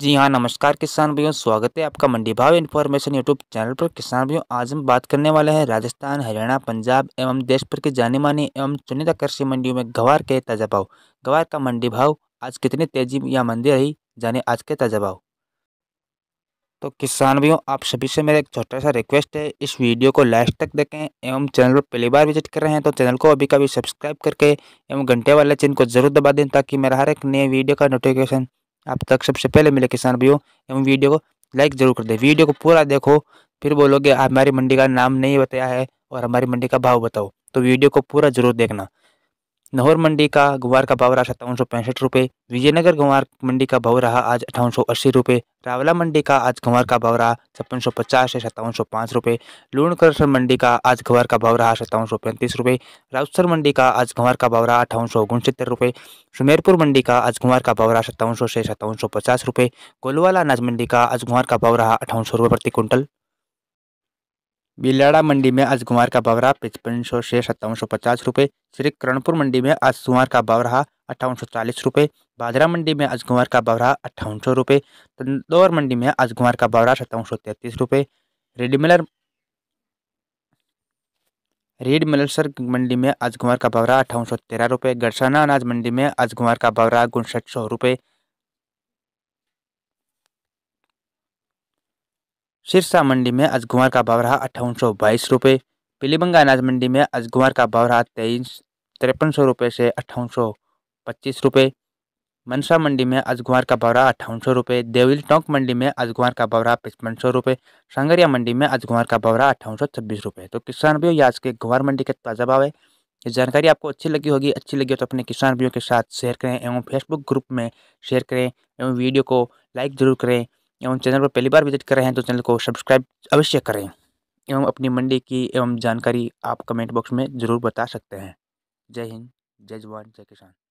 जी हाँ नमस्कार किसान भाइयों स्वागत है आपका मंडी भाव इन्फॉर्मेशन यूट्यूब चैनल पर किसान भाइयों आज हम बात करने वाले हैं राजस्थान हरियाणा पंजाब एवं देश भर के जाने माने एवं चुनिंदा कृषि मंडियों में गवार के ताज़ा भाव गवार का मंडी भाव आज कितनी तेजी या मंदी रही जाने आज के ताज़ा भाव तो किसान भाइयों आप सभी से मेरा एक छोटा सा रिक्वेस्ट है इस वीडियो को लास्ट तक देखें एवं चैनल पर पहली बार विजिट कर रहे हैं तो चैनल को अभी कभी सब्सक्राइब करके एवं घंटे वाले चिन्ह को जरूर दबा दें ताकि मेरा हर एक नए वीडियो का नोटिफिकेशन आप तक सबसे पहले मिले किसान भाइयों एवं वीडियो को लाइक जरूर कर दे वीडियो को पूरा देखो फिर बोलोगे हमारी मंडी का नाम नहीं बताया है और हमारी मंडी का भाव बताओ तो वीडियो को पूरा जरूर देखना नहौर मंडी का गुवार का भाव रहा सत्तावन सौ पैंसठ रुपये विजयनगर गुवार मंडी का भाव रहा आज अठावन सौ अस्सी रुपये रावला मंडी का आज गुवार का भाव रहा छप्पन सौ पचास से सत्तावन सौ पाँच रुपये लूणकरसर मंडी का आज गुवार का भाव रहा सत्तावन सौ पैंतीस रुपये राउसर मंडी का आज गुवार का भाव रहा अठावन सौ उनसत्तर रुपये सुमेरपुर मंडी का आज गुवार का भाव रहा सत्तावन सौ से सत्तावन सौ पचास रुपये गोलवाला अनाज मंडी का आज गुवार का भाव रहा अठावन सौ रुपये प्रति क्विंटल बिलाड़ा मंडी में आज गुमार का रहा पचपन सौ से सत्तावन सौ पचास रुपये श्री करणपुर मंडी में आज सुमार का रहा अट्ठावन सौ चालीस रुपये बाजरा मंडी में आज गुमार का रहा अट्ठावन सौ रुपये तंदौर मंडी में आज गुमार का बावरा सत्तावन सौ तैंतीस रुपये रेडमिलर मिलर रेड मंडी में आज गुमार का बावरा अट्ठावन सौ तेरह रुपये गरसाना अनाज मंडी में आज गुमार का बावरा उनसठ सौ रुपये सिरसा मंडी में आज का भाव रहा अट्ठावन सौ बाईस रुपये पीलीबंगा अनाज मंडी में आज का भाव रहा तेईस तिरपन सौ रुपये से अट्ठावन सौ पच्चीस रुपये मनसा मंडी में आज का भाव अट्ठावन सौ रुपये देवली टोंक मंडी में आज का भाव पचपन सौ रुपये सांगरिया मंडी में आज का भाव अट्ठावन सौ छब्बीस रुपये तो किसान भी आज के गुआर मंडी के ताज़ा भाव है ये जानकारी आपको अच्छी लगी होगी अच्छी लगी हो तो अपने किसान भाइयों के साथ शेयर करें एवं फेसबुक ग्रुप में शेयर करें एवं वीडियो को लाइक जरूर करें एवं चैनल पर पहली बार विजिट कर रहे हैं तो चैनल को सब्सक्राइब अवश्य करें एवं अपनी मंडी की एवं जानकारी आप कमेंट बॉक्स में ज़रूर बता सकते हैं जय हिंद जय जवान जय किसान